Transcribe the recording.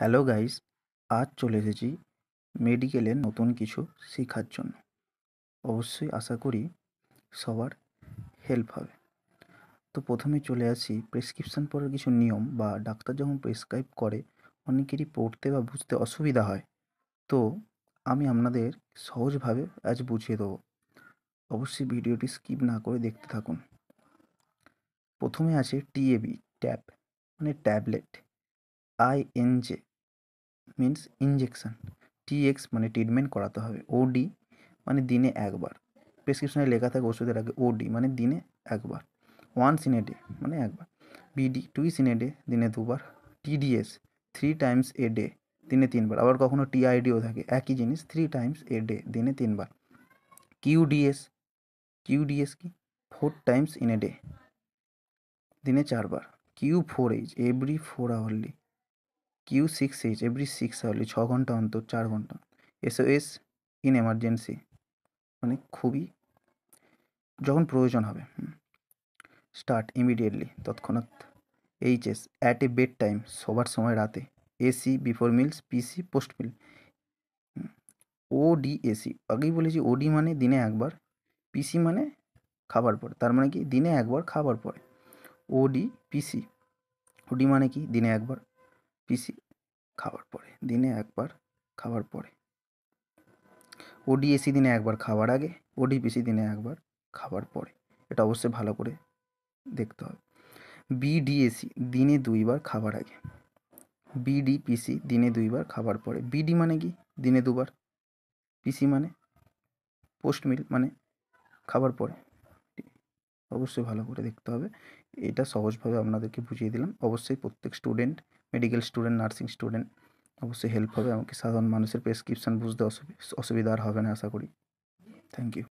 hello guys আজ চলে এসেছি মেডিকেলের নতুন কিছু শেখার জন্য অবশ্যই আশা করি সবার হেল্প হবে তো প্রথমে চলে আসি প্রেসক্রিপশান পড়ার কিছু নিয়ম বা ডাক্তার যখন প্রেসক্রাইব করে অনেকেরই পড়তে বা বুঝতে অসুবিধা হয় তো আমি আপনাদের সহজভাবে আজ বুঝিয়ে দেবো অবশ্যই ভিডিওটি স্কিপ না করে দেখতে থাকুন প্রথমে আছে টিএবি ট্যাব মানে tablet INJ means injection TX মানে ট্রিটমেন্ট করাতে হবে ওডি মানে দিনে একবার প্রেসক্রিপশনে লেখা থাকে ওষুধের আগে ওডি মানে দিনে একবার ওয়ান ইন এ ডে মানে একবার BD twice in a day দিনে দুবার TDS three times a day দিনে তিনবার আবার কখনো টিআইডিও থাকে একই জিনিস থ্রি টাইমস এ ডে দিনে তিনবার কিউডিএস কিউডিএস কি four times in a day দিনে চারবার Q four H every four hourly Q six H every six hourly ছ ঘন্টা অন্তর চার ঘন্টা এসওএস ইন এমার্জেন্সি মানে খুবই যখন প্রয়োজন হবে স্টার্ট ইমিডিয়েটলি তৎক্ষণাৎ HS at a bed time সবার সময় রাতে AC before meals PC post meal AC আগেই বলেছি ওডি মানে দিনে একবার পিসি মানে খাবার পরে তার মানে কি দিনে একবার খাবার পরে ওডি পিসি ওডি মানে কি দিনে একবার পিসি খাওয়ার পরে দিনে একবার খাওয়ার পরে ওডিএসি দিনে একবার খাওয়ার আগে ওডিপিসি দিনে একবার খাওয়ার পরে এটা অবশ্যই ভালো করে দেখতে হবে বিডিএসি দিনে দুইবার খাবার আগে বিডিপিসি দিনে দুইবার খাবার পরে বিডি মানে কি দিনে দুবার পিসি মানে পোস্ট মিল মানে খাবার পরে অবশ্যই ভালো করে দেখতে হবে এটা সহজভাবে আপনাদেরকে বুঝিয়ে দিলাম অবশ্যই প্রত্যেক student medical student nursing student অবশ্যই হেল্প হবে এমনকি সাধারণ মানুষের প্রেসক্রিপশান বুঝতে অসুবিধা আর হবে না আশা করি থ্যাংক ইউ